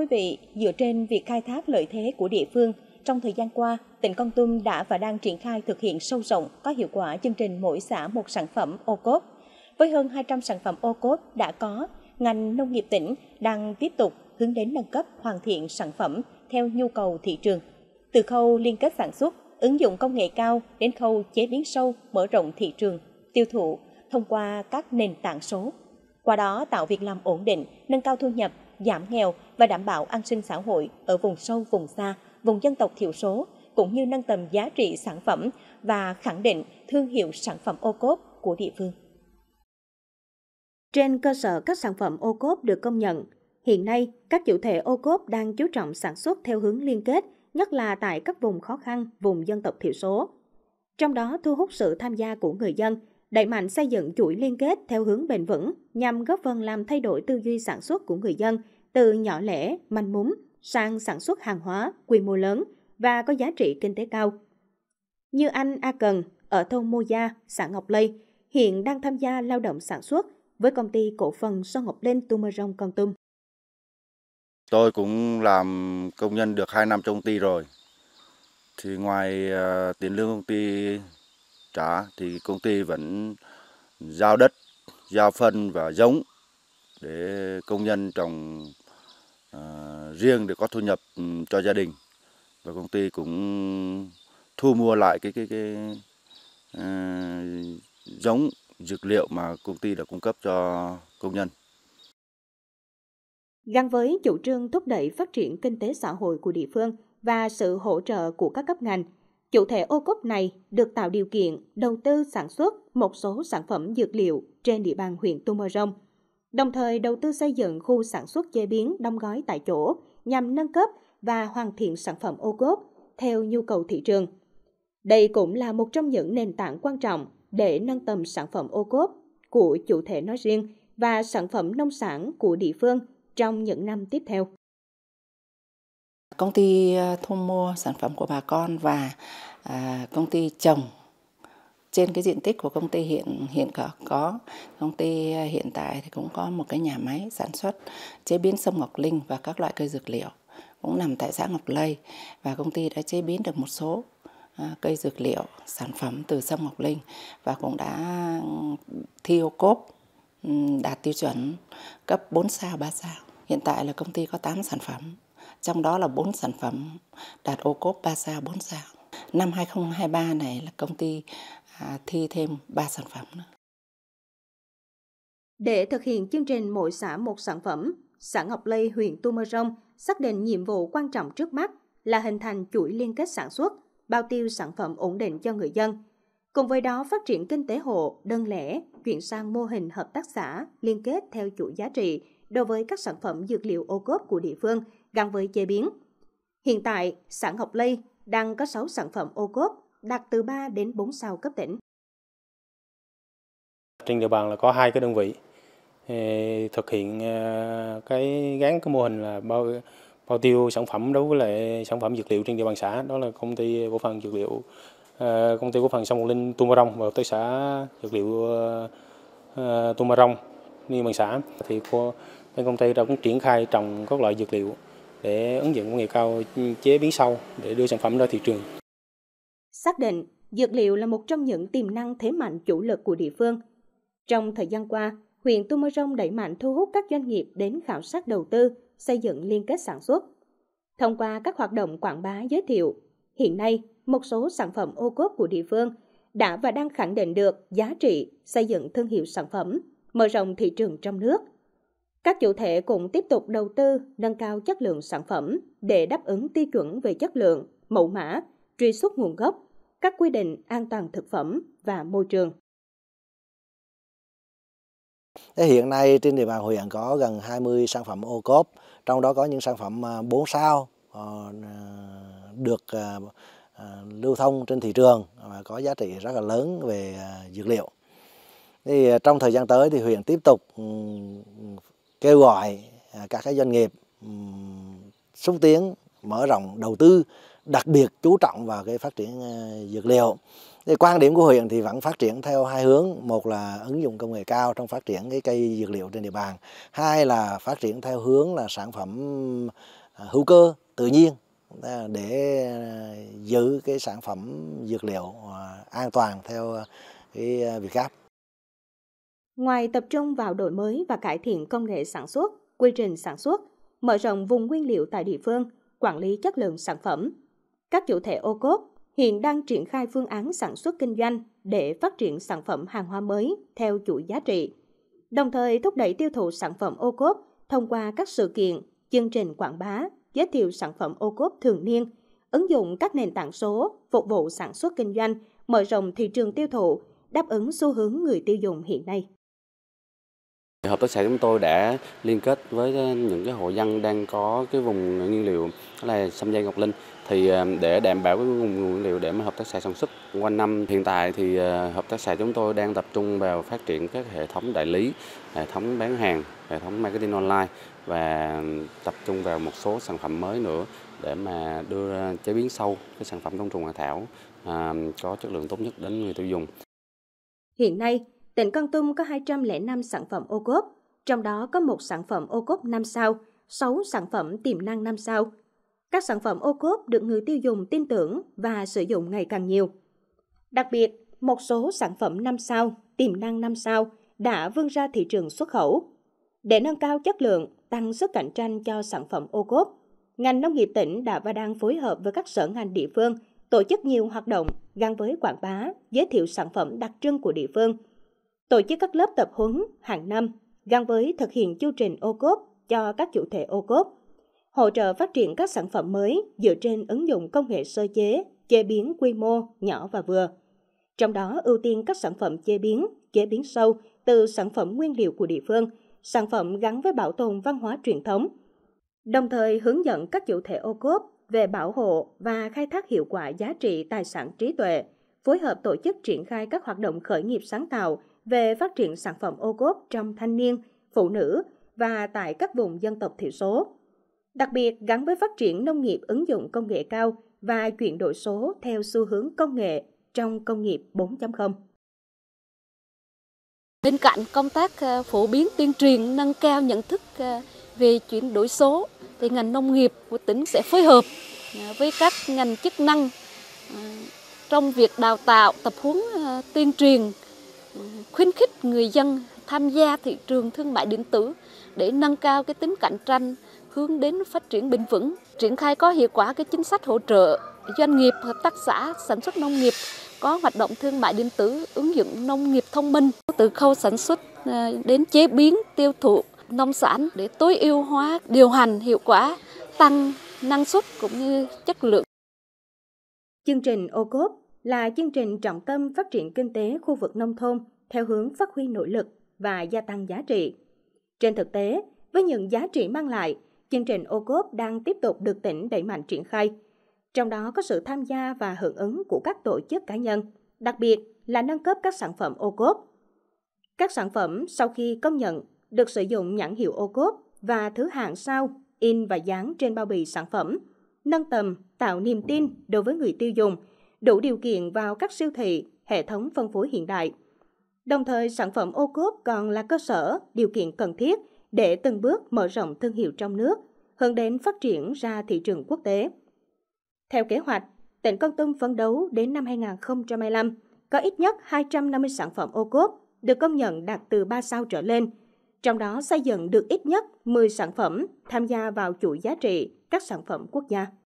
quý vị, dựa trên việc khai thác lợi thế của địa phương, trong thời gian qua, tỉnh Con Tum đã và đang triển khai thực hiện sâu rộng có hiệu quả chương trình mỗi xã một sản phẩm ô cốp. Với hơn 200 sản phẩm ô cốp đã có, ngành nông nghiệp tỉnh đang tiếp tục hướng đến nâng cấp hoàn thiện sản phẩm theo nhu cầu thị trường. Từ khâu liên kết sản xuất, ứng dụng công nghệ cao đến khâu chế biến sâu, mở rộng thị trường, tiêu thụ thông qua các nền tảng số. Qua đó tạo việc làm ổn định, nâng cao thu nhập giảm nghèo và đảm bảo an sinh xã hội ở vùng sâu, vùng xa, vùng dân tộc thiểu số, cũng như nâng tầm giá trị sản phẩm và khẳng định thương hiệu sản phẩm ô cốp của địa phương. Trên cơ sở các sản phẩm ô cốp được công nhận, hiện nay các chủ thể ô cốp đang chú trọng sản xuất theo hướng liên kết, nhất là tại các vùng khó khăn, vùng dân tộc thiểu số. Trong đó thu hút sự tham gia của người dân – đẩy mạnh xây dựng chuỗi liên kết theo hướng bền vững nhằm góp phần làm thay đổi tư duy sản xuất của người dân từ nhỏ lẻ, manh mún sang sản xuất hàng hóa quy mô lớn và có giá trị kinh tế cao. Như anh A Cần ở thôn Mô Gia, xã Ngọc Lây, hiện đang tham gia lao động sản xuất với công ty cổ phần Sơn Ngọc Linh Tumarong Con Tum. Tôi cũng làm công nhân được 2 năm trong công ty rồi. Thì ngoài uh, tiền lương công ty trả thì công ty vẫn giao đất, giao phân và giống để công nhân trồng à, riêng để có thu nhập ừ, cho gia đình và công ty cũng thu mua lại cái cái cái à, giống dược liệu mà công ty đã cung cấp cho công nhân. Gắn với chủ trương thúc đẩy phát triển kinh tế xã hội của địa phương và sự hỗ trợ của các cấp ngành, chủ thể ô cốp này được tạo điều kiện đầu tư sản xuất một số sản phẩm dược liệu trên địa bàn huyện Tumorong, đồng thời đầu tư xây dựng khu sản xuất chế biến đóng gói tại chỗ nhằm nâng cấp và hoàn thiện sản phẩm ô cốp theo nhu cầu thị trường. Đây cũng là một trong những nền tảng quan trọng để nâng tầm sản phẩm ô cốp của chủ thể nói riêng và sản phẩm nông sản của địa phương trong những năm tiếp theo công ty ờ, thu mua sản phẩm của bà con và ờ, công ty trồng trên cái diện tích của công ty hiện hiện có, có công ty ờ, hiện tại thì cũng có một cái nhà máy sản xuất chế biến sâm ngọc linh và các loại cây dược liệu cũng nằm tại xã Ngọc Lây và công ty đã chế biến được một số cây dược liệu sản phẩm từ sâm ngọc linh và cũng đã ừ, thi ô cốp ừ, đạt tiêu chuẩn cấp 4 sao 3 sao. Hiện tại là công ty có 8 sản phẩm trong đó là 4 sản phẩm đạt ô cốp 3 sao 4 sao. Năm 2023 này là công ty à, thi thêm 3 sản phẩm nữa. Để thực hiện chương trình mỗi xã một sản phẩm, xã Ngọc Lây, huyện Tu Mơ Rông xác định nhiệm vụ quan trọng trước mắt là hình thành chuỗi liên kết sản xuất, bao tiêu sản phẩm ổn định cho người dân. Cùng với đó phát triển kinh tế hộ, đơn lẻ, chuyển sang mô hình hợp tác xã, liên kết theo chuỗi giá trị, đối với các sản phẩm dược liệu ô cốp của địa phương gắn với chế biến. Hiện tại, sản Ngọc Lây đang có 6 sản phẩm ô cốp đạt từ 3 đến 4 sao cấp tỉnh. Trên địa bàn là có hai cái đơn vị thực hiện à, cái gắn cái mô hình là bao bao tiêu sản phẩm đối với lại sản phẩm dược liệu trên địa bàn xã đó là công ty cổ phần dược liệu à, công ty cổ phần sông Linh Tumarong và tới xã dược liệu à, Tumarong ni bàn xã thì cô bên công ty cũng triển khai trồng các loại dược liệu để ứng dụng công nghệ cao chế biến sâu để đưa sản phẩm ra thị trường. Xác định dược liệu là một trong những tiềm năng thế mạnh chủ lực của địa phương. Trong thời gian qua, huyện Rông đẩy mạnh thu hút các doanh nghiệp đến khảo sát đầu tư, xây dựng liên kết sản xuất. Thông qua các hoạt động quảng bá giới thiệu, hiện nay một số sản phẩm ô cốp của địa phương đã và đang khẳng định được giá trị xây dựng thương hiệu sản phẩm, mở rộng thị trường trong nước – các chủ thể cũng tiếp tục đầu tư nâng cao chất lượng sản phẩm để đáp ứng tiêu chuẩn về chất lượng, mẫu mã, truy xuất nguồn gốc, các quy định an toàn thực phẩm và môi trường. Hiện nay trên địa bàn huyện có gần 20 sản phẩm ô cốp, trong đó có những sản phẩm 4 à, sao ờ, à, được à, lưu thông trên thị trường và có giá trị rất là lớn về dược liệu. Thì trong thời gian tới thì huyện tiếp tục ừ, kêu gọi à, các cái doanh nghiệp xúc tiến mở rộng đầu tư đặc biệt chú trọng vào cái phát triển à, dược liệu thì quan điểm của huyện thì vẫn phát triển theo hai hướng một là ứng dụng công nghệ cao trong phát triển cái cây dược liệu trên địa bàn hai là phát triển theo hướng là sản phẩm à, hữu cơ tự nhiên để giữ cái sản phẩm dược liệu an toàn theo cái việt gáp Ngoài tập trung vào đổi mới và cải thiện công nghệ sản xuất, quy trình sản xuất, mở rộng vùng nguyên liệu tại địa phương, quản lý chất lượng sản phẩm, các chủ thể ô cốp hiện đang triển khai phương án sản xuất kinh doanh để phát triển sản phẩm hàng hóa mới theo chuỗi giá trị, đồng thời thúc đẩy tiêu thụ sản phẩm ô cốp thông qua các sự kiện, chương trình quảng bá, giới thiệu sản phẩm ô cốp thường niên, ứng dụng các nền tảng số, phục vụ sản xuất kinh doanh, mở rộng thị trường tiêu thụ, đáp ứng xu hướng người tiêu dùng hiện nay. Hợp tác xã chúng tôi đã liên kết với ờ, những cái hộ dân đang có cái vùng nguyên liệu đó là sâm dây ngọc linh thì ờ, để đảm bảo cái nguồn nguyên liệu để mà hợp tác xã sản xuất quanh năm hiện tại thì ờ, hợp tác xã chúng tôi đang tập trung vào phát triển các hệ thống đại lý, hệ thống bán hàng, hệ thống marketing online và tập trung vào một số sản phẩm mới nữa để mà đưa chế biến sâu cái sản phẩm đông trùng hạ thảo có chất lượng tốt nhất đến người tiêu dùng. Hiện nay, tỉnh Con Tum có 205 sản phẩm ô cốp, trong đó có một sản phẩm ô cốp 5 sao, 6 sản phẩm tiềm năng 5 sao. Các sản phẩm ô cốp được người tiêu dùng tin tưởng và sử dụng ngày càng nhiều. Đặc biệt, một số sản phẩm 5 sao, tiềm năng 5 sao đã vươn ra thị trường xuất khẩu. Để nâng cao chất lượng, tăng sức cạnh tranh cho sản phẩm ô cốp, ngành nông nghiệp tỉnh đã và đang phối hợp với các sở ngành địa phương tổ chức nhiều hoạt động gắn với quảng bá, giới thiệu sản phẩm đặc trưng của địa phương – tổ chức các lớp tập huấn hàng năm gắn với thực hiện chương trình ô cốp cho các chủ thể ô cốp, hỗ trợ phát triển các sản phẩm mới dựa trên ứng dụng công nghệ sơ chế, chế biến quy mô nhỏ và vừa. Trong đó ưu tiên các sản phẩm chế biến, chế biến sâu từ sản phẩm nguyên liệu của địa phương, sản phẩm gắn với bảo tồn văn hóa truyền thống. Đồng thời hướng dẫn các chủ thể ô cốp về bảo hộ và khai thác hiệu quả giá trị tài sản trí tuệ, phối hợp tổ chức triển khai các hoạt động khởi nghiệp sáng tạo về phát triển sản phẩm ô cốp trong thanh niên, phụ nữ và tại các vùng dân tộc thiểu số. Đặc biệt gắn với phát triển nông nghiệp ứng dụng công nghệ cao và chuyển đổi số theo xu hướng công nghệ trong công nghiệp 4.0. Bên cạnh công tác ờ, phổ biến tuyên truyền nâng cao nhận thức ờ, về chuyển đổi số thì ngành nông nghiệp của tỉnh sẽ phối hợp ờ, với các ngành chức năng trong việc đào tạo, tập huấn tuyên truyền khuyến khích người dân tham gia thị trường thương mại điện tử để nâng cao cái tính cạnh tranh hướng đến phát triển bền vững triển khai có hiệu quả cái chính sách hỗ trợ doanh nghiệp hợp tác xã sản xuất nông nghiệp có hoạt động thương mại điện tử ứng dụng nông nghiệp thông minh từ khâu sản xuất ờ, đến chế biến tiêu thụ nông sản để tối ưu hóa điều hành hiệu quả tăng năng suất cũng như chất lượng chương trình ô cốp là chương trình trọng tâm phát triển kinh tế khu vực nông thôn theo hướng phát huy nội lực và gia tăng giá trị. Trên thực tế, với những giá trị mang lại, chương trình ô cốp đang tiếp tục được tỉnh đẩy mạnh triển khai. Trong đó có sự tham gia và hưởng ứng của các tổ chức cá nhân, đặc biệt là nâng cấp các sản phẩm ô cốp. Các sản phẩm sau khi công nhận được sử dụng nhãn hiệu ô cốp và thứ hạng sau in và dán trên bao bì sản phẩm, nâng tầm, tạo niềm tin đối với người tiêu dùng – đủ điều kiện vào các siêu thị, hệ thống phân phối hiện đại. Đồng thời, sản phẩm ô cốp còn là cơ sở, điều kiện cần thiết để từng bước mở rộng thương hiệu trong nước, hướng đến phát triển ra thị trường quốc tế. Theo kế hoạch, tỉnh Con Tum phấn đấu đến năm 2025 có ít nhất 250 sản phẩm ô cốp được công nhận đạt từ 3 sao trở lên, trong đó xây dựng được ít nhất 10 sản phẩm tham gia vào chuỗi giá trị các sản phẩm quốc gia.